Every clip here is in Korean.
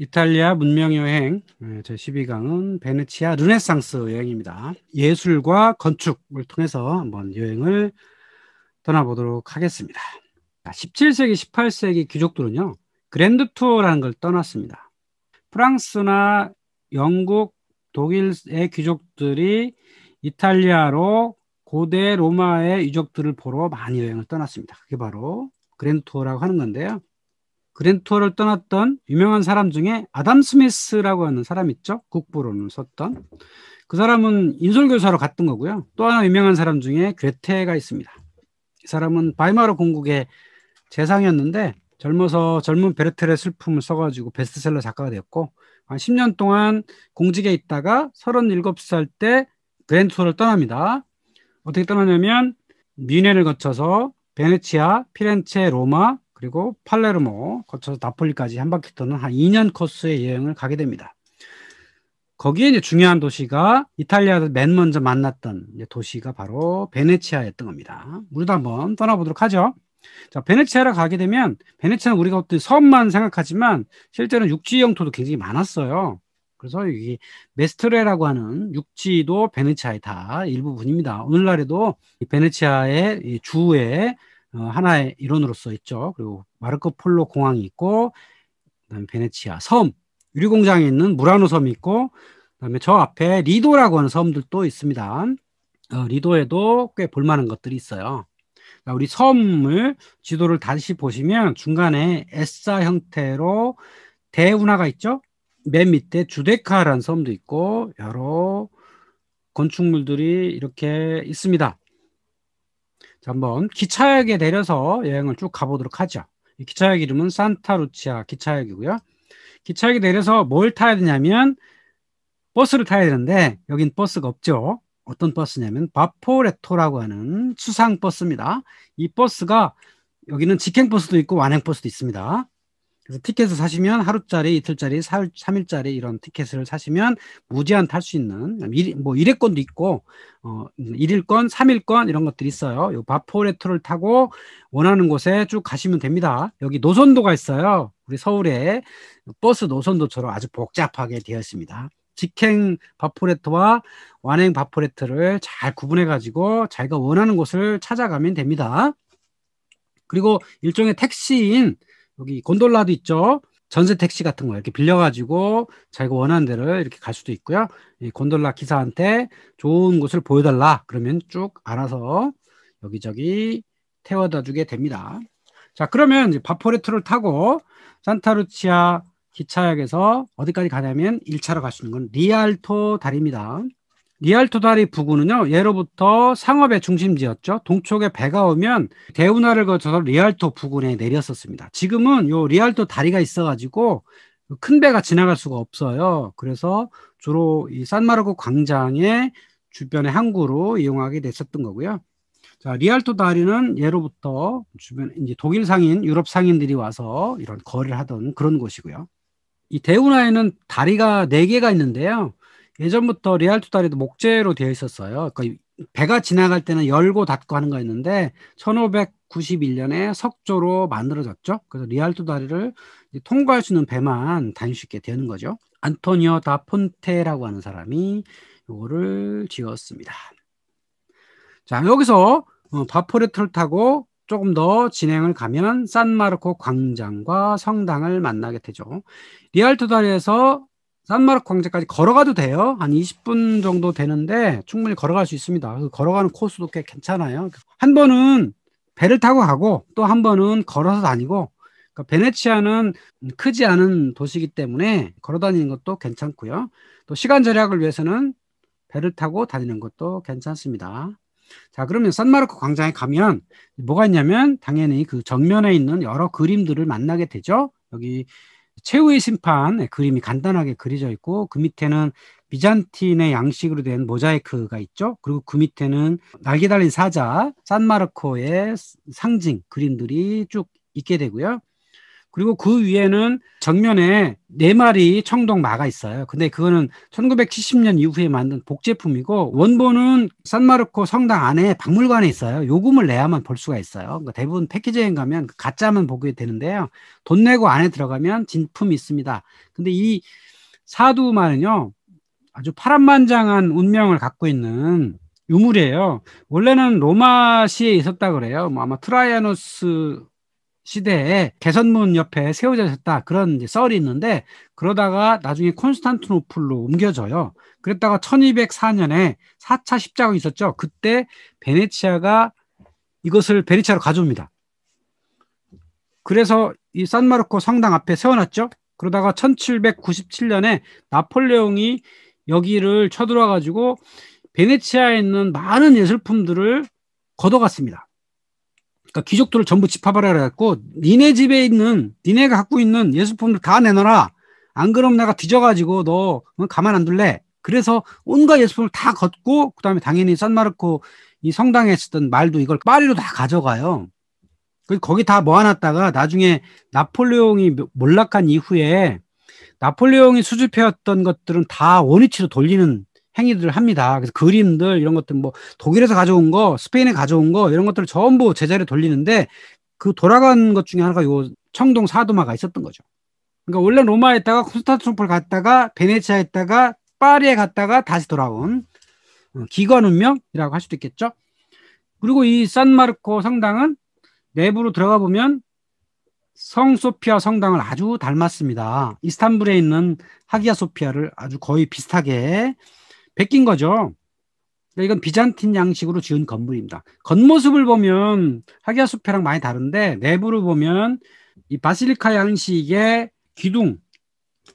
이탈리아 문명여행 제12강은 베네치아 르네상스 여행입니다. 예술과 건축을 통해서 한번 여행을 떠나보도록 하겠습니다. 17세기, 18세기 귀족들은요, 그랜드 투어라는 걸 떠났습니다. 프랑스나 영국, 독일의 귀족들이 이탈리아로 고대 로마의 유적들을 보러 많이 여행을 떠났습니다. 그게 바로 그랜드 투어라고 하는 건데요. 그랜투어를 떠났던 유명한 사람 중에 아담 스미스라고 하는 사람 있죠. 국부로는썼던그 사람은 인솔교사로 갔던 거고요. 또 하나 유명한 사람 중에 괴테가 있습니다. 이 사람은 바이마르 공국의 재상이었는데 젊어서 젊은 베르텔의 슬픔을 써가지고 베스트셀러 작가가 되었고 한 10년 동안 공직에 있다가 37살 때 그랜투어를 떠납니다. 어떻게 떠나냐면 뮌헨을 거쳐서 베네치아, 피렌체, 로마, 그리고 팔레르모 거쳐서 나폴리까지 한 바퀴 도는 한 2년 코스의 여행을 가게 됩니다. 거기에 이제 중요한 도시가 이탈리아에서 맨 먼저 만났던 도시가 바로 베네치아였던 겁니다. 우리도 한번 떠나보도록 하죠. 자, 베네치아를 가게 되면 베네치아는 우리가 어떤 섬만 생각하지만 실제로는 육지 영토도 굉장히 많았어요. 그래서 여기 메스트레라고 하는 육지도 베네치아의 다 일부분입니다. 오늘날에도 이 베네치아의 이주의 어, 하나의 이론으로서 있죠. 그리고 마르코 폴로 공항이 있고 그다음에 베네치아 섬, 유리 공장이 있는 무라노 섬이 있고 그다음에 저 앞에 리도라고 하는 섬들도 있습니다. 어, 리도에도 꽤 볼만한 것들이 있어요. 그러니까 우리 섬을 지도를 다시 보시면 중간에 S자 형태로 대운하가 있죠. 맨 밑에 주데카라는 섬도 있고 여러 건축물들이 이렇게 있습니다. 자, 한번 기차역에 내려서 여행을 쭉 가보도록 하죠. 기차역 이름은 산타루치아 기차역이고요. 기차역에 내려서 뭘 타야 되냐면 버스를 타야 되는데 여긴 버스가 없죠. 어떤 버스냐면 바포레토라고 하는 수상 버스입니다. 이 버스가 여기는 직행 버스도 있고 완행 버스도 있습니다. 그래서 티켓을 사시면 하루짜리, 이틀짜리, 사흘, 삼일짜리 이런 티켓을 사시면 무제한 탈 수 있는 일, 뭐 일회권도 있고 어 일일권, 3일권 이런 것들이 있어요. 요 바포레토를 타고 원하는 곳에 쭉 가시면 됩니다. 여기 노선도가 있어요. 우리 서울에 버스 노선도처럼 아주 복잡하게 되어 있습니다. 직행 바포레트와 완행 바포레트를 잘 구분해가지고 자기가 원하는 곳을 찾아가면 됩니다. 그리고 일종의 택시인 여기 곤돌라도 있죠. 전세 택시 같은 거 이렇게 빌려가지고 자기가 원하는 데를 이렇게 갈 수도 있고요. 이 곤돌라 기사한테 좋은 곳을 보여달라 그러면 쭉 알아서 여기저기 태워다 주게 됩니다. 자 그러면 이제 바포레트를 타고 산타루치아 기차역에서 어디까지 가냐면 1차로 가시는건 리알토 다리입니다. 리알토다리 부근은요 예로부터 상업의 중심지였죠. 동쪽에 배가 오면 대운하를 거쳐서 리알토 부근에 내렸었습니다. 지금은 요 리알토 다리가 있어가지고 큰 배가 지나갈 수가 없어요. 그래서 주로 이 산마르코 광장의 주변의 항구로 이용하게 됐었던 거고요. 자, 리알토 다리는 예로부터 주변 이제 독일 상인, 유럽 상인들이 와서 이런 거래를 하던 그런 곳이고요. 이 대운하에는 다리가 네개가 있는데요. 예전부터 리알 투다리도 목재로 되어 있었어요. 그러니까 배가 지나갈 때는 열고 닫고 하는 거였는데 1591년에 석조로 만들어졌죠. 그래서 리알 투다리를 통과할 수 있는 배만 다닐 수 있게 되는 거죠. 안토니오 다 폰테라고 하는 사람이 이거를 지었습니다. 자, 여기서 어, 바포레트를 타고 조금 더 진행을 가면 산마르코 광장과 성당을 만나게 되죠. 리알토다리에서 산마르크 광장까지 걸어가도 돼요. 한 20분 정도 되는데 충분히 걸어갈 수 있습니다. 그 걸어가는 코스도 꽤 괜찮아요. 한 번은 배를 타고 가고 또 한 번은 걸어서 다니고 그러니까 베네치아는 크지 않은 도시이기 때문에 걸어 다니는 것도 괜찮고요. 또 시간 절약을 위해서는 배를 타고 다니는 것도 괜찮습니다. 자, 그러면 산마르크 광장에 가면 뭐가 있냐면 당연히 그 정면에 있는 여러 그림들을 만나게 되죠. 여기 최후의 심판 네, 그림이 간단하게 그려져 있고 그 밑에는 비잔틴의 양식으로 된 모자이크가 있죠. 그리고 그 밑에는 날개 달린 사자, 산마르코의 상징 그림들이 쭉 있게 되고요. 그리고 그 위에는 정면에 네 마리 청동 마가 있어요. 근데 그거는 1970년 이후에 만든 복제품이고 원본은 산마르코 성당 안에 박물관에 있어요. 요금을 내야만 볼 수가 있어요. 그러니까 대부분 패키지 여행 가면 그 가짜만 보게 되는데요. 돈 내고 안에 들어가면 진품이 있습니다. 근데 이 사두마는요. 아주 파란만장한 운명을 갖고 있는 유물이에요. 원래는 로마시에 있었다 그래요. 뭐 아마 트라이아노스 시대에 개선문 옆에 세워져있었다 그런 썰이 있는데 그러다가 나중에 콘스탄티노플로 옮겨져요. 그랬다가 1204년에 4차 십자가 있었죠. 그때 베네치아가 이것을 베네치아로 가져옵니다. 그래서 이 산마르코 성당 앞에 세워놨죠. 그러다가 1797년에 나폴레옹이 여기를 쳐들어가지고 와 베네치아에 있는 많은 예술품들을 걷어갔습니다. 그러니까 귀족들을 전부 집합하라 그래갖고 니네 집에 있는 니네가 갖고 있는 예술품들 다 내놔라. 안 그럼 내가 뒤져가지고 너 가만 안 둘래. 그래서 온갖 예술품을 다 걷고 그다음에 당연히 산마르코 이 성당에 있었던 말도 이걸 파리로 다 가져가요. 그 거기 다 모아놨다가 나중에 나폴레옹이 몰락한 이후에 나폴레옹이 수집해왔던 것들은 다 원위치로 돌리는 행위들을 합니다. 그래서 그림들 이런 것들 뭐 독일에서 가져온 거, 스페인에 가져온 거 이런 것들을 전부 제자리에 돌리는데 그 돌아간 것 중에 하나가 요 청동 사도마가 있었던 거죠. 그러니까 원래 로마에 있다가 콘스탄티노플 갔다가 베네치아에 있다가 파리에 갔다가 다시 돌아온 어, 기관 운명이라고 할 수도 있겠죠. 그리고 이 산마르코 성당은 내부로 들어가 보면 성 소피아 성당을 아주 닮았습니다. 이스탄불에 있는 하기아 소피아를 아주 거의 비슷하게 베낀 거죠. 그러니까 이건 비잔틴 양식으로 지은 건물입니다. 겉모습을 보면 하기아 숲회랑 많이 다른데 내부를 보면 이 바실리카 양식의 기둥,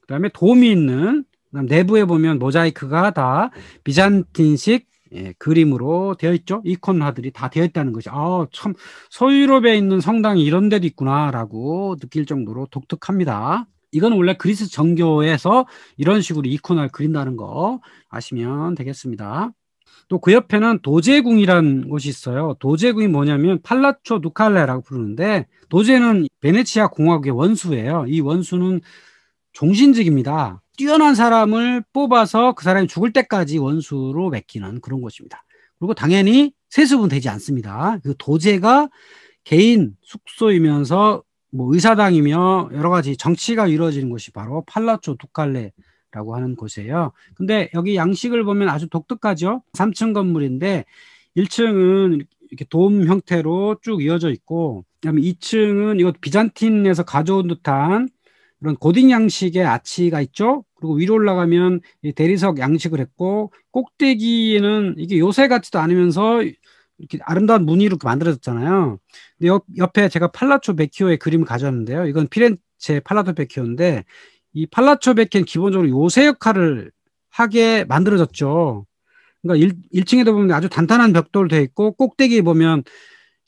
그다음에 돔이 있는 그다음 내부에 보면 모자이크가 다 비잔틴식 예, 그림으로 되어 있죠. 이콘화들이 다 되어 있다는 것이 아, 참 서유럽에 있는 성당이 이런 데도 있구나라고 느낄 정도로 독특합니다. 이건 원래 그리스 정교에서 이런 식으로 이코나를 그린다는 거 아시면 되겠습니다. 또 그 옆에는 도제궁이라는 곳이 있어요. 도제궁이 뭐냐면 팔라초 누칼레라고 부르는데 도제는 베네치아 공화국의 원수예요. 이 원수는 종신직입니다. 뛰어난 사람을 뽑아서 그 사람이 죽을 때까지 원수로 맡기는 그런 곳입니다. 그리고 당연히 세습은 되지 않습니다. 그 도제가 개인 숙소이면서 뭐 의사당이며 여러 가지 정치가 이루어지는 곳이 바로 팔라초 두칼레라고 하는 곳이에요. 근데 여기 양식을 보면 아주 독특하죠. 3층 건물인데 1층은 이렇게 돔 형태로 쭉 이어져 있고 그다음에 2층은 이것 비잔틴에서 가져온 듯한 그런 고딕 양식의 아치가 있죠. 그리고 위로 올라가면 대리석 양식을 했고 꼭대기에는 이게 요새 같지도 않으면서 이렇게 아름다운 무늬로 이렇게 만들어졌잖아요. 근데 옆, 옆에 제가 팔라초 베키오의 그림을 가져왔는데요. 이건 피렌체 팔라초 베키오인데 이 팔라초 베키는 오 기본적으로 요새 역할을 하게 만들어졌죠. 그러니까 1, 1층에도 보면 아주 단단한 벽돌 돼 있고 꼭대기에 보면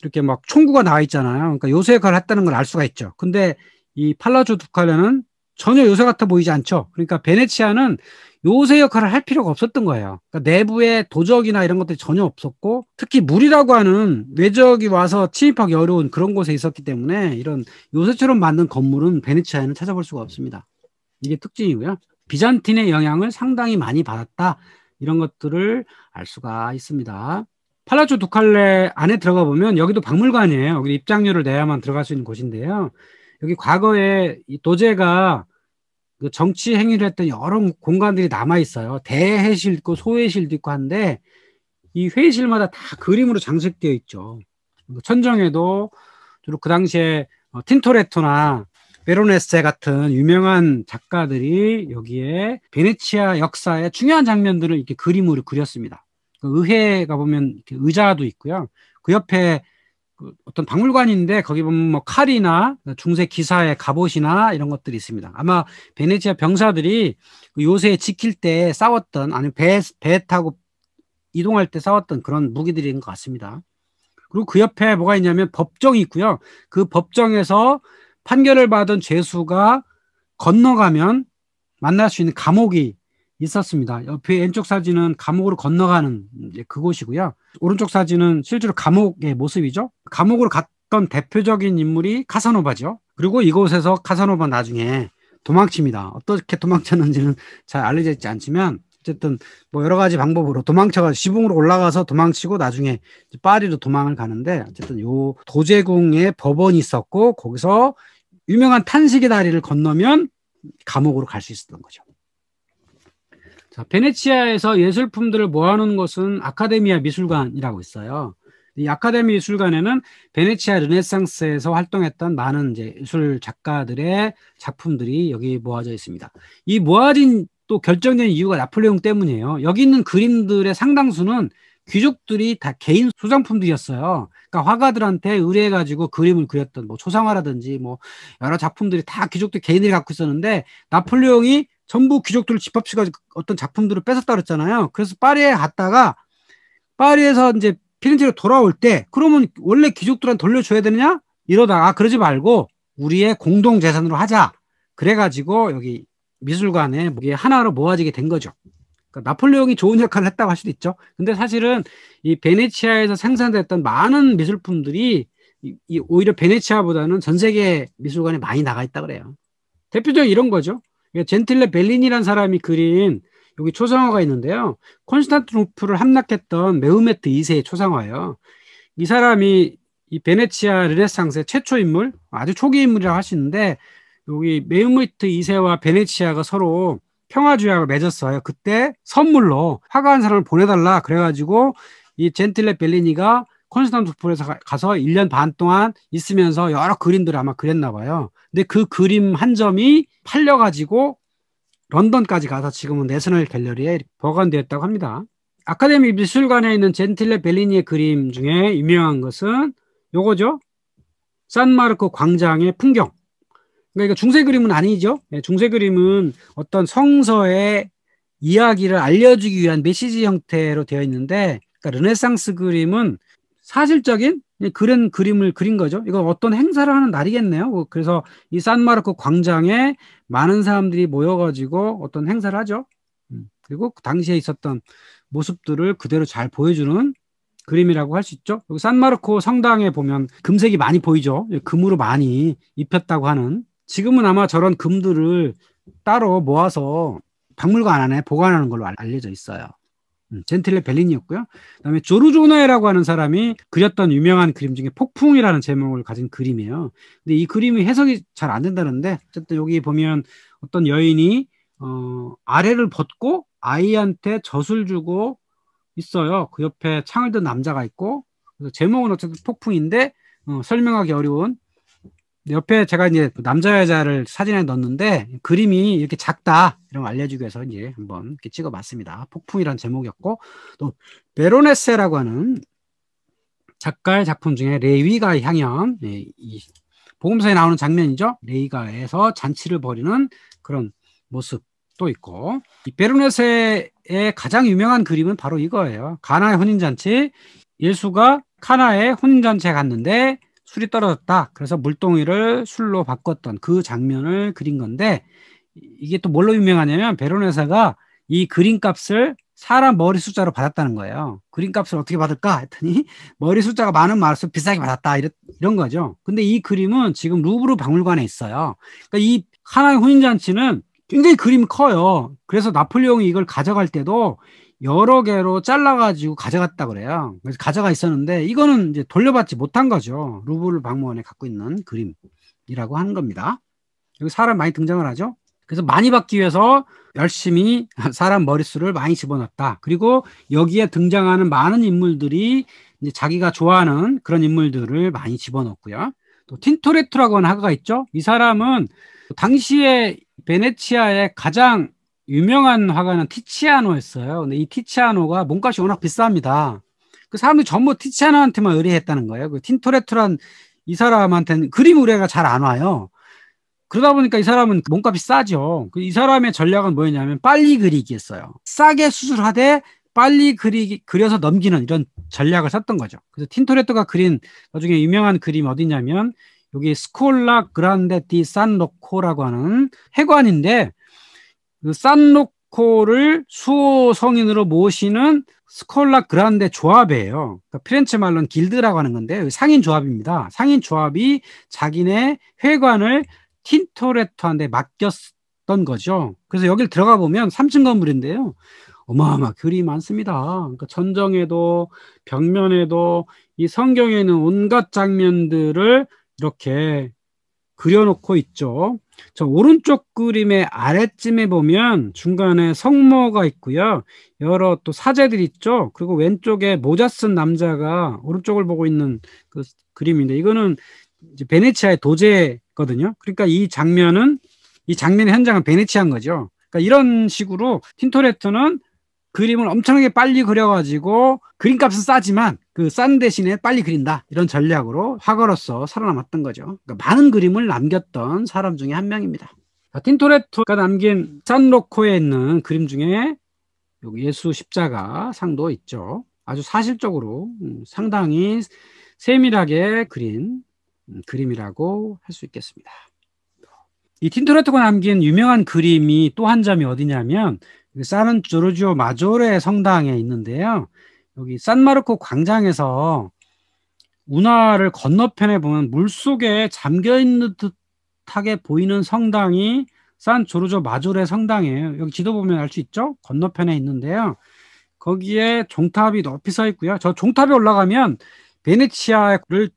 이렇게 막 총구가 나와 있잖아요. 그러니까 요새 역할을 했다는 걸 알 수가 있죠. 근데 이팔라초 두칼레는 전혀 요새 같아 보이지 않죠. 그러니까 베네치아는 요새 역할을 할 필요가 없었던 거예요. 그러니까 내부의 도적이나 이런 것들이 전혀 없었고 특히 물이라고 하는 외적이 와서 침입하기 어려운 그런 곳에 있었기 때문에 이런 요새처럼 만든 건물은 베네치아에는 찾아볼 수가 없습니다. 이게 특징이고요. 비잔틴의 영향을 상당히 많이 받았다. 이런 것들을 알 수가 있습니다. 팔라초 두칼레 안에 들어가 보면 여기도 박물관이에요. 여기 입장료를 내야만 들어갈 수 있는 곳인데요. 여기 과거에 이 도제가 그 정치 행위를 했던 여러 공간들이 남아 있어요. 대회실 있고 소회실도 있고 한데 이 회의실마다 다 그림으로 장식되어 있죠. 그 천정에도 주로 그 당시에 어, 틴토레토나 베로네세 같은 유명한 작가들이 여기에 베네치아 역사의 중요한 장면들을 이렇게 그림으로 그렸습니다. 그 의회가 보면 이렇게 의자도 있고요. 그 옆에 그 어떤 박물관인데 거기 보면 뭐 칼이나 중세 기사의 갑옷이나 이런 것들이 있습니다. 아마 베네치아 병사들이 그 요새 지킬 때 싸웠던 아니면 배, 배 타고 이동할 때 싸웠던 그런 무기들인 것 같습니다. 그리고 그 옆에 뭐가 있냐면 법정이 있고요. 그 법정에서 판결을 받은 죄수가 건너가면 만날 수 있는 감옥이 있었습니다. 옆에 왼쪽 사진은 감옥으로 건너가는 그곳이고요. 오른쪽 사진은 실제로 감옥의 모습이죠. 감옥으로 갔던 대표적인 인물이 카사노바죠. 그리고 이곳에서 카사노바 나중에 도망칩니다. 어떻게 도망쳤는지는 잘 알려져 있지 않지만 어쨌든 뭐 여러 가지 방법으로 도망쳐가 지붕으로 올라가서 도망치고 나중에 파리로 도망을 가는데 어쨌든 요 도제궁에 법원이 있었고 거기서 유명한 탄식의 다리를 건너면 감옥으로 갈 수 있었던 거죠. 자, 베네치아에서 예술품들을 모아놓은 것은 아카데미아 미술관이라고 있어요. 이 아카데미 미술관에는 베네치아 르네상스에서 활동했던 많은 이제 예술 작가들의 작품들이 여기 모아져 있습니다. 이 모아진 또 결정된 이유가 나폴레옹 때문이에요. 여기 있는 그림들의 상당수는 귀족들이 다 개인 소장품들이었어요. 그러니까 화가들한테 의뢰해가지고 그림을 그렸던 뭐 초상화라든지 뭐 여러 작품들이 다 귀족들 개인들이 갖고 있었는데 나폴레옹이 전부 귀족들을 집합시가 어떤 작품들을 뺏었다 그랬잖아요. 그래서 파리에 갔다가 파리에서 이제 피렌체로 돌아올 때 그러면 원래 귀족들한테 돌려줘야 되느냐? 이러다가 아, 그러지 말고 우리의 공동 재산으로 하자. 그래가지고 여기 미술관에 이게 하나로 모아지게 된 거죠. 그러니까 나폴레옹이 좋은 역할을 했다고 할 수도 있죠. 근데 사실은 이 베네치아에서 생산됐던 많은 미술품들이 이, 이 오히려 베네치아보다는 전 세계 미술관에 많이 나가 있다 그래요. 대표적인 이런 거죠. 그러니까 젠틀레 벨린이라는 사람이 그린 여기 초상화가 있는데요. 콘스탄트노프를 함락했던 메흐메트 2세의 초상화예요. 이 사람이 이 베네치아 르네상스의 최초 인물, 아주 초기 인물이라고 할수는데 여기 메흐메트 2세와 베네치아가 서로 평화 조약을 맺었어요. 그때 선물로 화가한 사람을 보내달라 그래가지고 이 젠틀레 벨리니가 콘스탄티노플에서 가서 1년 반 동안 있으면서 여러 그림들을 아마 그렸나 봐요. 근데 그 그림 한 점이 팔려가지고 런던까지 가서 지금은 내셔널 갤러리에 보관되었다고 합니다. 아카데미 미술관에 있는 젠틸레 벨리니의 그림 중에 유명한 것은 요거죠. 산마르코 광장의 풍경. 그러니까 이거 중세 그림은 아니죠. 예, 중세 그림은 어떤 성서의 이야기를 알려주기 위한 메시지 형태로 되어 있는데 그러니까 르네상스 그림은 사실적인 그런 그림을 그린 거죠. 이거 어떤 행사를 하는 날이겠네요. 그래서 이 산마르코 광장에 많은 사람들이 모여가지고 어떤 행사를 하죠. 음, 그리고 그 당시에 있었던 모습들을 그대로 잘 보여주는 그림이라고 할 수 있죠. 여기 산마르코 성당에 보면 금색이 많이 보이죠. 예, 금으로 많이 입혔다고 하는. 지금은 아마 저런 금들을 따로 모아서 박물관 안에 보관하는 걸로 알려져 있어요. 음, 젠틀레 벨린이었고요. 그다음에 조르조네라고 나 하는 사람이 그렸던 유명한 그림 중에 폭풍이라는 제목을 가진 그림이에요. 근데 이 그림이 해석이 잘 안 된다는데 어쨌든 여기 보면 어떤 여인이 어 아래를 벗고 아이한테 젖을 주고 있어요. 그 옆에 창을 든 남자가 있고 그래서 제목은 어쨌든 폭풍인데 어, 설명하기 어려운 옆에 제가 이제 그 남자 여자를 사진에 넣었는데 그림이 이렇게 작다 이런 걸 알려주기 위해서 이제 한번 이렇게 찍어봤습니다. 폭풍이란 제목이었고 또 베로네세라고 하는 작가의 작품 중에 레위가의 향연 예, 이 복음서에 나오는 장면이죠. 레이가에서 잔치를 벌이는 그런 모습도 있고 이베로네세의 가장 유명한 그림은 바로 이거예요. 가나의 혼인잔치 예수가 카나의 혼인잔치에 갔는데 술이 떨어졌다. 그래서 물동이를 술로 바꿨던 그 장면을 그린 건데 이게 또 뭘로 유명하냐면 베로네사가 이 그림값을 사람 머리 숫자로 받았다는 거예요. 그림값을 어떻게 받을까 했더니 머리 숫자가 많은 말수 비싸게 받았다 이런, 이런 거죠. 근데 이 그림은 지금 루브르 박물관에 있어요. 그러니까 이 하나의 혼인잔치는 굉장히 그림이 커요. 그래서 나폴레옹이 이걸 가져갈 때도 여러 개로 잘라가지고 가져갔다 그래요. 그래서 가져가 있었는데 이거는 이제 돌려받지 못한 거죠. 루브르 박물원에 갖고 있는 그림이라고 하는 겁니다. 여기 사람 많이 등장을 하죠. 그래서 많이 받기 위해서 열심히 사람 머릿수를 많이 집어넣었다. 그리고 여기에 등장하는 많은 인물들이 이제 자기가 좋아하는 그런 인물들을 많이 집어넣었고요. 또 틴토레트라고 하는 화가가 있죠. 이 사람은 당시에 베네치아의 가장 유명한 화가는 티치아노였어요. 근데 이 티치아노가 몸값이 워낙 비쌉니다. 그 사람들이 전부 티치아노한테만 의뢰했다는 거예요. 그 틴토레트란 이 사람한테는 그림 의뢰가 잘 안 와요. 그러다 보니까 이 사람은 몸값이 싸죠. 그 이 사람의 전략은 뭐였냐면 빨리 그리기였어요. 싸게 수술하되 빨리 그리 기 그려서 넘기는 이런 전략을 썼던 거죠. 그래서 틴토레트가 그린 나중에 유명한 그림 어디냐면 여기 스콜라 그란데 디 산로코라고 하는 해관인데 그 산로코를 수호 성인으로 모시는 스콜라 그란데 조합이에요. 그러니까 프렌치 말로는 길드라고 하는 건데 상인 조합입니다. 상인 조합이 자기네 회관을 틴토레토한테 맡겼던 거죠. 그래서 여기를 들어가 보면 3층 건물인데요. 어마어마 글이 많습니다. 그러니까 전정에도 벽면에도 이 성경에 있는 온갖 장면들을 이렇게 그려놓고 있죠. 저 오른쪽 그림의 아래쯤에 보면 중간에 성모가 있고요. 여러 또 사제들 있죠. 그리고 왼쪽에 모자 쓴 남자가 오른쪽을 보고 있는 그 그림인데 이거는 베네치아의 도제거든요. 그러니까 이 장면은 이 장면의 현장은 베네치아인 거죠. 그러니까 이런 식으로 틴토레트는 그림을 엄청나게 빨리 그려가지고 그림값은 싸지만 그 싼 대신에 빨리 그린다 이런 전략으로 화가로서 살아남았던 거죠. 그러니까 많은 그림을 남겼던 사람 중에 한 명입니다. 자, 틴토레토가 남긴 산로코에 있는 그림 중에 여기 예수 십자가 상도 있죠. 아주 사실적으로 음, 상당히 세밀하게 그린 음, 그림이라고 할 수 있겠습니다. 이 틴토레토가 남긴 유명한 그림이 또 한 점이 어디냐면 산은 그 조르지오 마조레 성당에 있는데요. 여기 산마르코 광장에서 운하를 건너편에 보면 물 속에 잠겨 있는 듯하게 보이는 성당이 산 조르조 마조레 성당이에요. 여기 지도 보면 알 수 있죠? 건너편에 있는데요. 거기에 종탑이 높이 서 있고요. 저 종탑에 올라가면 베네치아를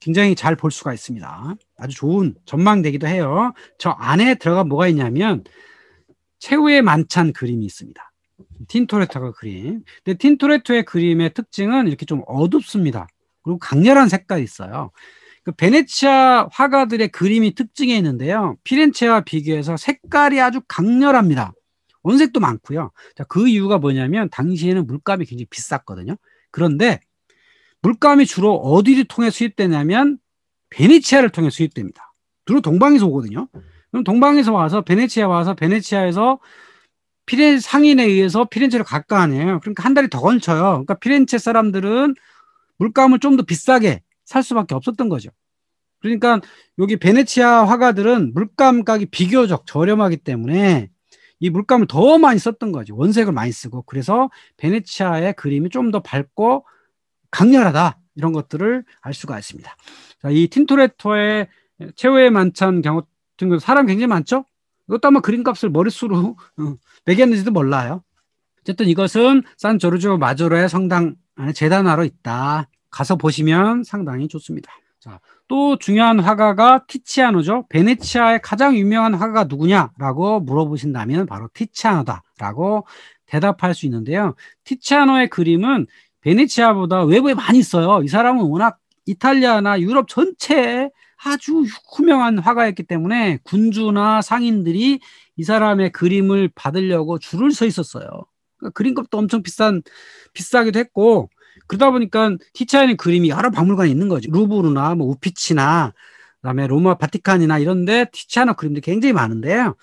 굉장히 잘 볼 수가 있습니다. 아주 좋은 전망되기도 해요. 저 안에 들어가 뭐가 있냐면 최후의 만찬 그림이 있습니다. 틴토레토가 그림. 근데 틴토레토의 그림의 특징은 이렇게 좀 어둡습니다. 그리고 강렬한 색깔이 있어요. 그 베네치아 화가들의 그림이 특징이 있는데요. 피렌체와 비교해서 색깔이 아주 강렬합니다. 원색도 많고요. 자, 그 이유가 뭐냐면 당시에는 물감이 굉장히 비쌌거든요. 그런데 물감이 주로 어디를 통해 수입되냐면 베네치아를 통해 수입됩니다. 주로 동방에서 오거든요. 그럼 동방에서 와서 베네치아 와서 베네치아에서 피렌 상인에 의해서 피렌체로 갈거 아니에요. 그러니까 한 달이 더 걸쳐요. 그러니까 피렌체 사람들은 물감을 좀 더 비싸게 살 수밖에 없었던 거죠. 그러니까 여기 베네치아 화가들은 물감 가격이 비교적 저렴하기 때문에 이 물감을 더 많이 썼던 거죠. 원색을 많이 쓰고 그래서 베네치아의 그림이 좀 더 밝고 강렬하다 이런 것들을 알 수가 있습니다. 자, 이 틴토레토의 최후의 만찬 경호 등등 사람 굉장히 많죠? 이것도 아마 그림값을 머릿수로 어, 매겼는지도 몰라요. 어쨌든 이것은 산 조르조 마조로의 성당 안에 재단화로 있다. 가서 보시면 상당히 좋습니다. 자, 또 중요한 화가가 티치아노죠. 베네치아의 가장 유명한 화가가 누구냐라고 물어보신다면 바로 티치아노다라고 대답할 수 있는데요. 티치아노의 그림은 베네치아보다 외부에 많이 있어요. 이 사람은 워낙 이탈리아나 유럽 전체에 아주 훌명한 화가였기 때문에 군주나 상인들이 이 사람의 그림을 받으려고 줄을 서 있었어요. 그러니까 그림값도 엄청 비싼 비싸기도 했고 그러다 보니까 티차에의 그림이 여러 박물관에 있는 거죠 루브르나 뭐 우피치나 그다음에 로마 바티칸이나 이런데 티치아노 그림들이 굉장히 많은데요.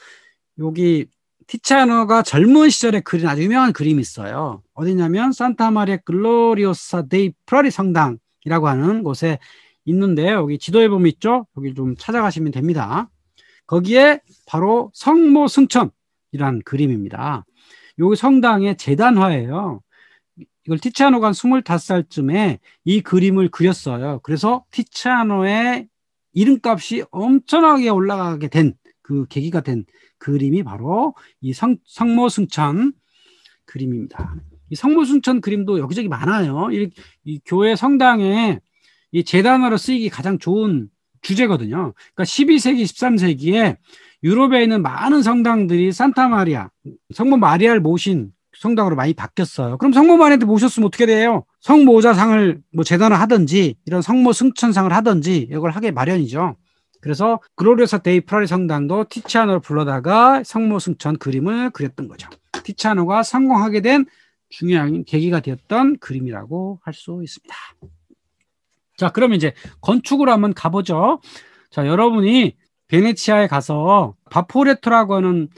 여기 티치아노가 젊은 시절에 그린 아주 유명한 그림이 있어요. 어디냐면 산타 마리아 글로리오사 데이 프라리 성당이라고 하는 곳에 있는데 여기 지도에 보면 있죠? 여기 좀 찾아가시면 됩니다. 거기에 바로 성모 승천이란 그림입니다. 여기 성당의 재단화예요. 이걸 티치아노가 25살쯤에 이 그림을 그렸어요. 그래서 티치아노의 이름값이 엄청나게 올라가게 된 그 계기가 된 그림이 바로 이 성, 성모승천 그림입니다. 이 성모승천 그림도 여기저기 많아요. 이, 이 교회 성당에 이재단으로 쓰이기 가장 좋은 주제거든요. 그러니까 12세기, 13세기에 유럽에 있는 많은 성당들이 산타 마리아, 성모 마리아를 모신 성당으로 많이 바뀌었어요. 그럼 성모 마리아한테 모셨으면 어떻게 돼요? 성모자상을 뭐 재단을 하든지 이런 성모 승천상을 하든지 이걸 하게 마련이죠. 그래서 그로리오사 데이 프라리 성당도 티치아노를 불러다가 성모 승천 그림을 그렸던 거죠. 티치아노가 성공하게 된 중요한 계기가 되었던 그림이라고 할 수 있습니다. 자, 그러면 이제 건축을 한번 가보죠. 자, 여러분이 베네치아에 가서 바포레토라고 하는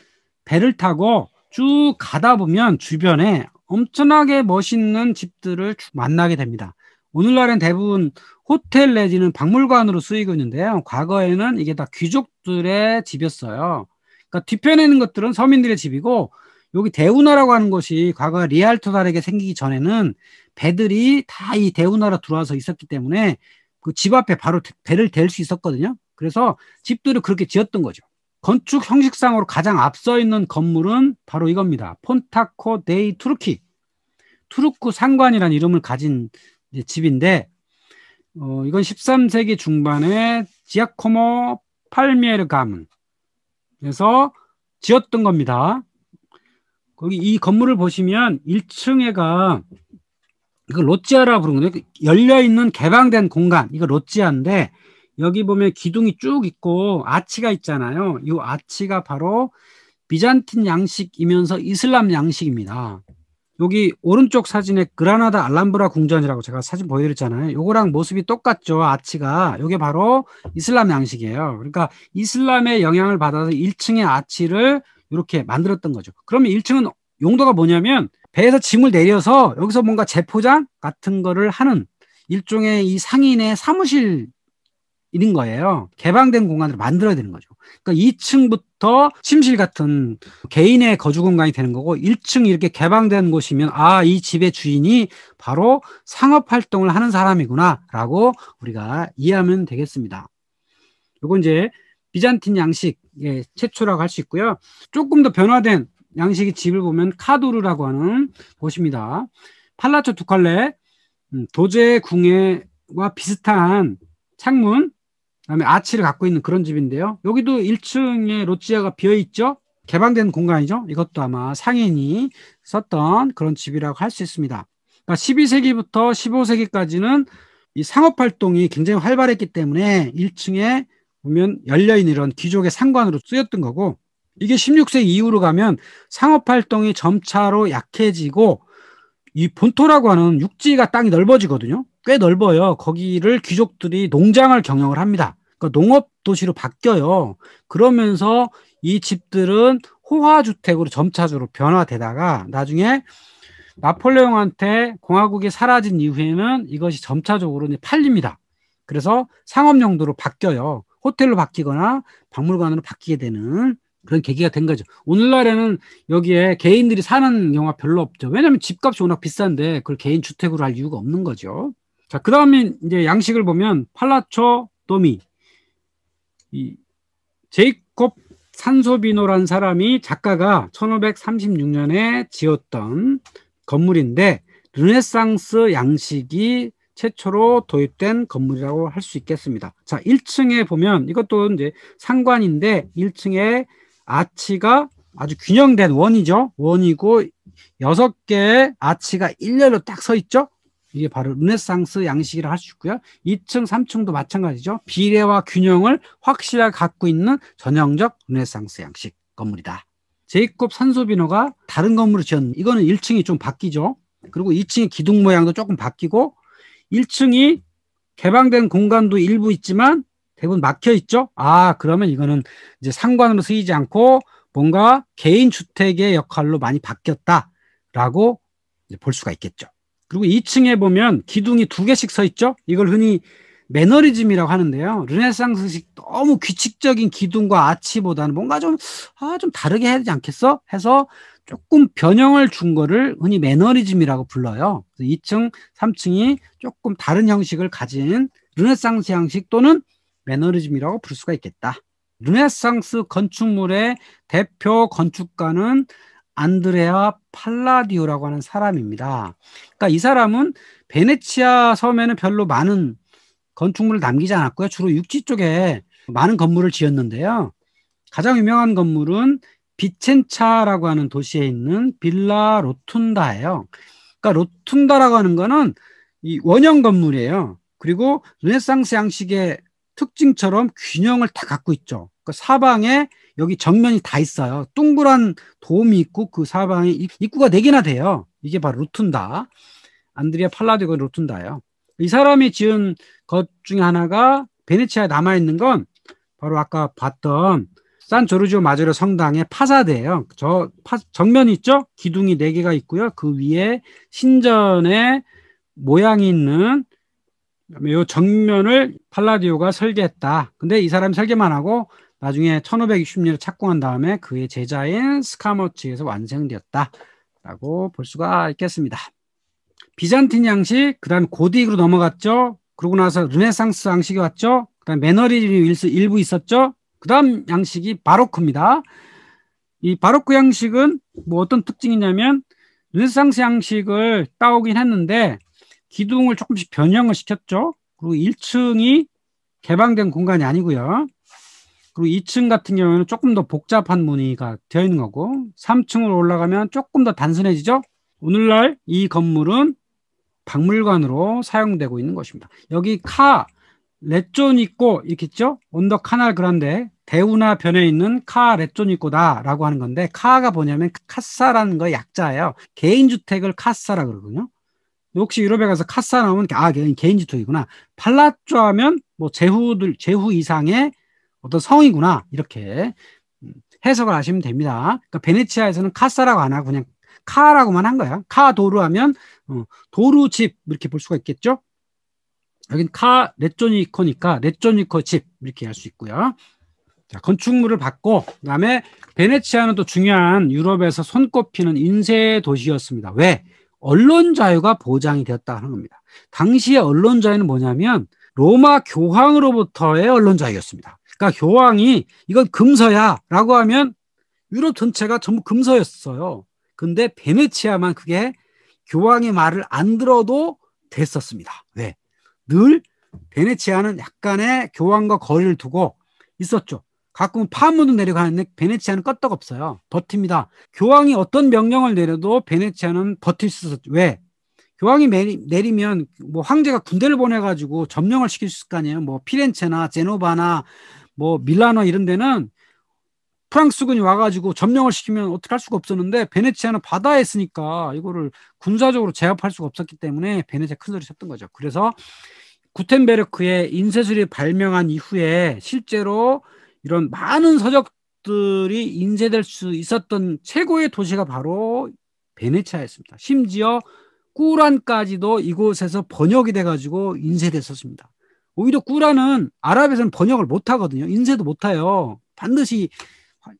배를 타고 쭉 가다 보면 주변에 엄청나게 멋있는 집들을 만나게 됩니다. 오늘날엔 대부분 호텔 내지는 박물관으로 쓰이고 있는데요. 과거에는 이게 다 귀족들의 집이었어요. 그러니까 뒤편에 있는 것들은 서민들의 집이고 여기 대우나라고 하는 것이 과거 리알토 다르게 생기기 전에는 배들이 다 이 대우나라 들어와서 있었기 때문에 그 집 앞에 바로 배를 댈 수 있었거든요. 그래서 집들을 그렇게 지었던 거죠. 건축 형식상으로 가장 앞서 있는 건물은 바로 이겁니다. 폰타코 데이 투르키. 투르크 상관이라는 이름을 가진 집인데, 어, 이건 13세기 중반에 지아코모 팔미에르 가문에서 지었던 겁니다. 거기 이 건물을 보시면 1층에가 이거 로찌아라 그르는데 열려 있는 개방된 공간 이거 로찌아인데 여기 보면 기둥이 쭉 있고 아치가 있잖아요. 이 아치가 바로 비잔틴 양식이면서 이슬람 양식입니다. 여기 오른쪽 사진에 그라나다 알람브라 궁전이라고 제가 사진 보여드렸잖아요. 요거랑 모습이 똑같죠. 아치가. 요게 바로 이슬람 양식이에요. 그러니까 이슬람의 영향을 받아서 1층의 아치를 이렇게 만들었던 거죠. 그러면 1층은 용도가 뭐냐면 배에서 짐을 내려서 여기서 뭔가 재포장 같은 거를 하는 일종의 이 상인의 사무실 인 거예요. 개방된 공간으로 만들어야 되는 거죠. 그러니까 2층부터 침실 같은 개인의 거주 공간이 되는 거고 1층 이렇게 개방된 곳이면 아, 이 집의 주인이 바로 상업 활동을 하는 사람이구나라고 우리가 이해하면 되겠습니다. 요건 이제 비잔틴 양식의 예, 최초라고 할 수 있고요. 조금 더 변화된 양식의 집을 보면 카도르라고 하는 곳입니다. 팔라초 두 칼레, 음, 도제 궁예와 비슷한 창문, 그다음에 아치를 갖고 있는 그런 집인데요. 여기도 1층에 로지아가 비어 있죠. 개방된 공간이죠. 이것도 아마 상인이 썼던 그런 집이라고 할 수 있습니다. 그러니까 12세기부터 15세기까지는 이 상업 활동이 굉장히 활발했기 때문에 1층에 보면 열려 있는 이런 귀족의 상관으로 쓰였던 거고 이게 16세 이후로 가면 상업 활동이 점차로 약해지고 이 본토라고 하는 육지가 땅이 넓어지거든요. 꽤 넓어요. 거기를 귀족들이 농장을 경영을 합니다. 그러니까 농업 도시로 바뀌어요. 그러면서 이 집들은 호화주택으로 점차적으로 변화되다가 나중에 나폴레옹한테 공화국이 사라진 이후에는 이것이 점차적으로 팔립니다. 그래서 상업 용도로 바뀌어요. 호텔로 바뀌거나 박물관으로 바뀌게 되는 그런 계기가 된 거죠. 오늘날에는 여기에 개인들이 사는 경우가 별로 없죠. 왜냐하면 집값이 워낙 비싼데 그걸 개인 주택으로 할 이유가 없는 거죠. 자, 그 다음에 이제 양식을 보면 팔라초 도미 이 제이콥 산소비노란 사람이 작가가 1536년에 지었던 건물인데 르네상스 양식이 최초로 도입된 건물이라고 할 수 있겠습니다. 자, 1층에 보면 이것도 이제 상관인데 1층에 아치가 아주 균형된 원이죠. 원이고 여섯 개의 아치가 일렬로 딱 서 있죠. 이게 바로 르네상스 양식이라 할 수 있고요. 2층, 3층도 마찬가지죠. 비례와 균형을 확실하게 갖고 있는 전형적 르네상스 양식 건물이다. 제이콥 산소비너가 다른 건물을 지었는 데 이거는 1층이 좀 바뀌죠. 그리고 2층의 기둥 모양도 조금 바뀌고 1층이 개방된 공간도 일부 있지만 대부분 막혀 있죠. 아 그러면 이거는 이제 상관으로 쓰이지 않고 뭔가 개인 주택의 역할로 많이 바뀌었다라고 볼 수가 있겠죠. 그리고 2층에 보면 기둥이 두 개씩 서 있죠. 이걸 흔히 매너리즘이라고 하는데요. 르네상스식 너무 규칙적인 기둥과 아치보다는 뭔가 좀, 아, 좀 다르게 해야 되지 않겠어? 해서 조금 변형을 준 거를 흔히 매너리즘이라고 불러요. 2층, 3층이 조금 다른 형식을 가진 르네상스 형식 또는 매너리즘이라고 부를 수가 있겠다. 르네상스 건축물의 대표 건축가는 안드레아 팔라디오라고 하는 사람입니다. 그러니까 이 사람은 베네치아 섬에는 별로 많은 건축물을 남기지 않았고요. 주로 육지 쪽에 많은 건물을 지었는데요. 가장 유명한 건물은 비첸차라고 하는 도시에 있는 빌라 로툰다예요. 그러니까 로툰다라고 하는 거는 이 원형 건물이에요. 그리고 르네상스 양식의 특징처럼 균형을 다 갖고 있죠. 그 사방에 여기 정면이 다 있어요. 둥그란 도움이 있고 그 사방에 입구가 네 개나 돼요. 이게 바로 루튼다 안드레아 팔라디건루튼다예요이 사람이 지은 것 중에 하나가 베네치아에 남아 있는 건 바로 아까 봤던 산 조르지오 마조르 성당의 파사드예요. 저 파, 정면 이 있죠? 기둥이 네 개가 있고요. 그 위에 신전의 모양이 있는 이 정면을 팔라디오가 설계했다. 근데 이 사람이 설계만 하고 나중에 1560년을 착공한 다음에 그의 제자인 스카머치에서 완성되었다라고 볼 수가 있겠습니다. 비잔틴 양식, 그다음 고딕으로 넘어갔죠. 그러고 나서 르네상스 양식이 왔죠. 그다음 매너리즘 일부 있었죠. 그다음 양식이 바로크입니다. 이 바로크 양식은 뭐 어떤 특징이냐면 르네상스 양식을 따오긴 했는데 기둥을 조금씩 변형을 시켰죠. 그리고 1층이 개방된 공간이 아니고요. 그리고 2층 같은 경우에는 조금 더 복잡한 무늬가 되어 있는 거고 3층으로 올라가면 조금 더 단순해지죠. 오늘날 이 건물은 박물관으로 사용되고 있는 것입니다. 여기 카 레존 있고 이렇게 있죠. 온더 카날 그란데 대우나 변에 있는 카 레존 있고다라고 하는 건데 카가 뭐냐면 카사라는 거 약자예요. 개인 주택을 카사라 그러거든요. 혹시 유럽에 가서 카사 나오면 아 개인, 지투이구나 팔라쪼 하면 뭐 제후들 제후 이상의 어떤 성이구나 이렇게 음, 해석을 하시면 됩니다. 그러니까 베네치아에서는 카사라고 안 하고 그냥 카라고만 한 거야. 카도르 하면 어, 도루집 이렇게 볼 수가 있겠죠. 여긴 카 레쪼니코니까 레쪼니코 집 이렇게 할 수 있고요. 자, 건축물을 받고 그다음에 베네치아는 또 중요한 유럽에서 손꼽히는 인쇄 도시였습니다. 왜? 언론 자유가 보장이 되었다 는 겁니다. 당시의 언론 자유는 뭐냐면 로마 교황으로부터의 언론 자유였습니다. 그러니까 교황이 이건 금서야라고 하면 유럽 전체가 전부 금서였어요. 근데 베네치아만 그게 교황의 말을 안 들어도 됐었습니다. 왜? 네. 늘 베네치아는 약간의 교황과 거리를 두고 있었죠. 가끔 파문으로 내려가는데 베네치아는 껐떡없어요. 버팁니다. 교황이 어떤 명령을 내려도 베네치아는 버틸 수 있었죠. 왜? 교황이 내리, 면뭐 황제가 군대를 보내가지고 점령을 시킬 수 있을 거 아니에요. 뭐 피렌체나 제노바나 뭐 밀라노 이런 데는 프랑스군이 와가지고 점령을 시키면 어떻게 할 수가 없었는데 베네치아는 바다에 있으니까 이거를 군사적으로 제압할 수가 없었기 때문에 베네치아 큰소리 쳤던 거죠. 그래서 구텐베르크의 인쇄술이 발명한 이후에 실제로 이런 많은 서적들이 인쇄될 수 있었던 최고의 도시가 바로 베네치아였습니다. 심지어 꾸란까지도 이곳에서 번역이 돼가지고 인쇄됐었습니다. 오히려 꾸란은 아랍에서는 번역을 못하거든요. 인쇄도 못해요. 반드시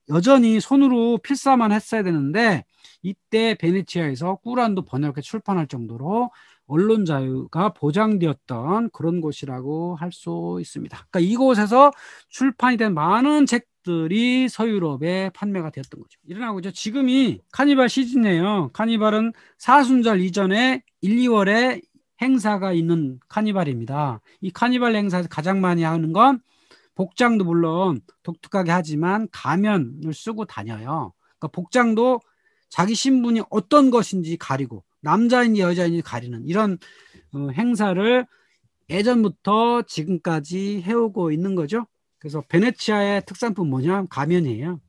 여전히 손으로 필사만 했어야 되는데 이때 베네치아에서 꾸란도 번역해 출판할 정도로 언론 자유가 보장되었던 그런 곳이라고 할 수 있습니다. 그러니까 이곳에서 출판이 된 많은 책들이 서유럽에 판매가 되었던 거죠. 일어나고 있죠. 지금이 카니발 시즌이에요. 카니발은 사순절 이전에 1, 2월에 행사가 있는 카니발입니다. 이 카니발 행사에서 가장 많이 하는 건 복장도 물론 독특하게 하지만 가면을 쓰고 다녀요. 그러니까 복장도 자기 신분이 어떤 것인지 가리고 남자인지 여자인지 가리는 이런 어, 행사를 예전부터 지금까지 해오고 있는 거죠. 그래서 베네치아의 특산품 뭐냐? 가면이에요.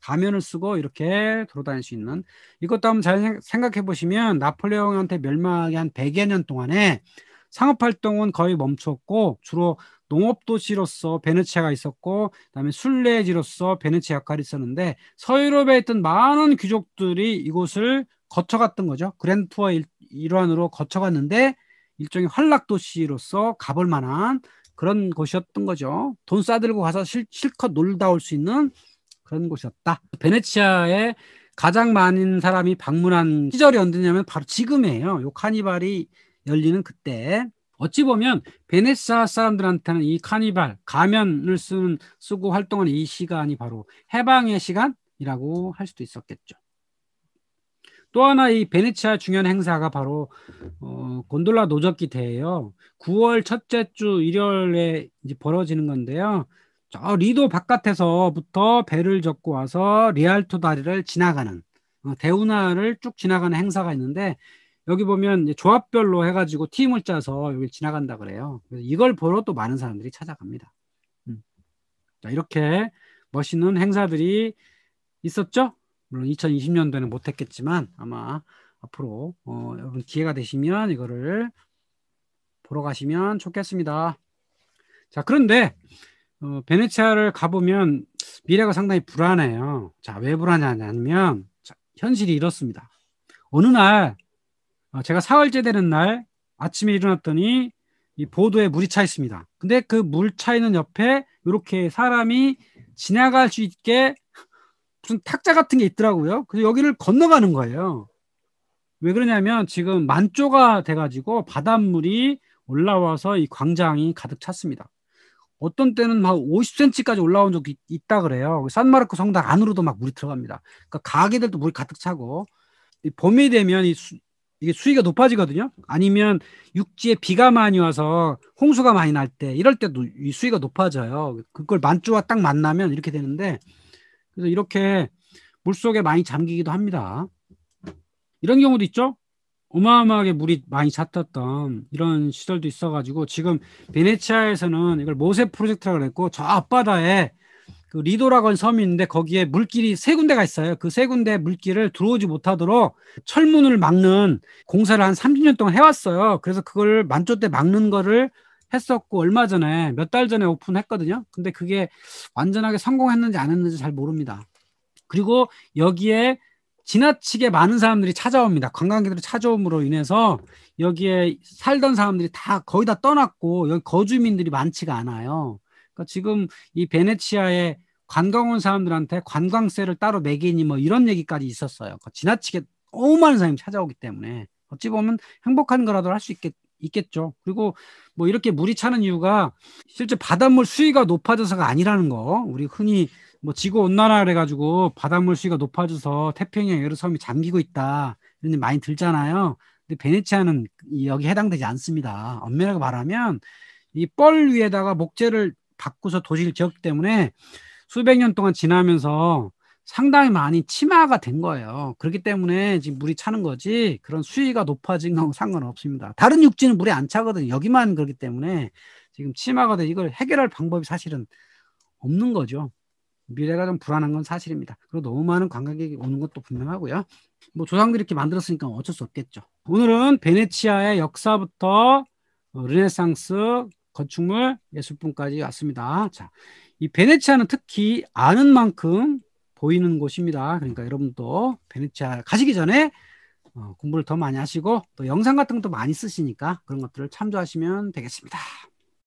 가면을 쓰고 이렇게 돌아다닐 수 있는 이것도 한번 잘 생각해 보시면 나폴레옹한테 멸망하기 한 100여 년 동안에 상업 활동은 거의 멈췄고 주로 농업 도시로서 베네치아가 있었고 그다음에 순례지로서 베네치아 역할이 있었는데 서유럽에 있던 많은 귀족들이 이곳을 거쳐갔던 거죠. 그랜드 투어 일, 환으로 거쳐갔는데 일종의 활락 도시로서 가볼 만한 그런 곳이었던 거죠. 돈 싸들고 가서 실, 실컷 놀다 올 수 있는 그런 곳이었다. 베네치아에 가장 많은 사람이 방문한 시절이 언제냐면 바로 지금이에요. 요 카니발이 열리는 그때. 어찌 보면 베네치아 사람들한테는 이 카니발 가면을 쓴, 쓰고 활동하는 이 시간이 바로 해방의 시간이라고 할 수도 있었겠죠. 또 하나 이 베네치아 중요한 행사가 바로 어, 곤돌라 노젓기 대회예요. 9월 첫째 주 일요일에 이제 벌어지는 건데요. 저 리도 바깥에서부터 배를 젓고 와서 리알토 다리를 지나가는 어, 대운하를 쭉 지나가는 행사가 있는데 여기 보면 조합별로 해가지고 팀을 짜서 여기 지나간다 그래요. 이걸 보러 또 많은 사람들이 찾아갑니다. 음. 자, 이렇게 멋있는 행사들이 있었죠? 물론 2020년도에는 못했겠지만 아마 앞으로 어, 여러분 기회가 되시면 이거를 보러 가시면 좋겠습니다. 자 그런데 어, 베네치아를 가보면 미래가 상당히 불안해요. 자왜 불안하냐면 자, 현실이 이렇습니다. 어느 날 어, 제가 사흘째 되는 날 아침에 일어났더니 이 보도에 물이 차 있습니다. 근데 그 물 차 있는 옆에 이렇게 사람이 지나갈 수 있게 무슨 탁자 같은 게 있더라고요. 그래서 여기를 건너가는 거예요. 왜 그러냐면 지금 만조가 돼가지고 바닷물이 올라와서 이 광장이 가득 찼습니다. 어떤 때는 막 50cm까지 올라온 적이 있다 그래요. 산마르크 성당 안으로도 막 물이 들어갑니다. 그러니까 가게들도 물이 가득 차고 봄이 되면 이 수, 이게 수위가 높아지거든요. 아니면 육지에 비가 많이 와서 홍수가 많이 날 때 이럴 때도 이 수위가 높아져요. 그걸 만조와 딱 만나면 이렇게 되는데 그래서 이렇게 물속에 많이 잠기기도 합니다. 이런 경우도 있죠. 어마어마하게 물이 많이 잦았던 이런 시절도 있어가지고 지금 베네치아에서는 이걸 모세 프로젝트라고 그랬고저 앞바다에 그 리도라건 섬이 있는데 거기에 물길이 세 군데가 있어요. 그 세 군데 물길을 들어오지 못하도록 철문을 막는 공사를 한 30년 동안 해왔어요. 그래서 그걸 만조 때 막는 거를 했었고 얼마 전에 몇 달 전에 오픈했거든요. 근데 그게 완전하게 성공했는지 안 했는지 잘 모릅니다. 그리고 여기에 지나치게 많은 사람들이 찾아옵니다. 관광객들이 찾아옴으로 인해서 여기에 살던 사람들이 다 거의 다 떠났고 여기 거주민들이 많지가 않아요. 그러니까 지금 이 베네치아에 관광 온 사람들한테 관광세를 따로 매기니 뭐 이런 얘기까지 있었어요. 그러니까 지나치게 너무 많은 사람이 찾아오기 때문에 어찌 보면 행복한 거라도 할 수 있겠 있겠죠. 그리고 뭐 이렇게 물이 차는 이유가 실제 바닷물 수위가 높아져서가 아니라는 거. 우리 흔히 뭐 지구 온난화 그래가지고 바닷물 수위가 높아져서 태평양 여러 섬이 잠기고 있다 이런 일 많이 들잖아요. 근데 베네치아는 여기 해당되지 않습니다. 엄밀하게 말하면 이 뻘 위에다가 목재를 바꿔서 도시를 지었기 때문에 수백 년 동안 지나면서 상당히 많이 침하가 된 거예요. 그렇기 때문에 지금 물이 차는 거지 그런 수위가 높아진 건 상관없습니다. 다른 육지는 물이 안 차거든요. 여기만 그렇기 때문에 지금 침하가 돼 이걸 해결할 방법이 사실은 없는 거죠. 미래가 좀 불안한 건 사실입니다. 그리고 너무 많은 관광객이 오는 것도 분명하고요. 뭐 조상들이 이렇게 만들었으니까 어쩔 수 없겠죠. 오늘은 베네치아의 역사부터 어, 르네상스 건축물 예술품까지 왔습니다. 자, 이 베네치아는 특히 아는 만큼 보이는 곳입니다. 그러니까 여러분도 베네치아 가시기 전에 어, 공부를 더 많이 하시고 또 영상 같은 것도 많이 쓰시니까 그런 것들을 참조하시면 되겠습니다.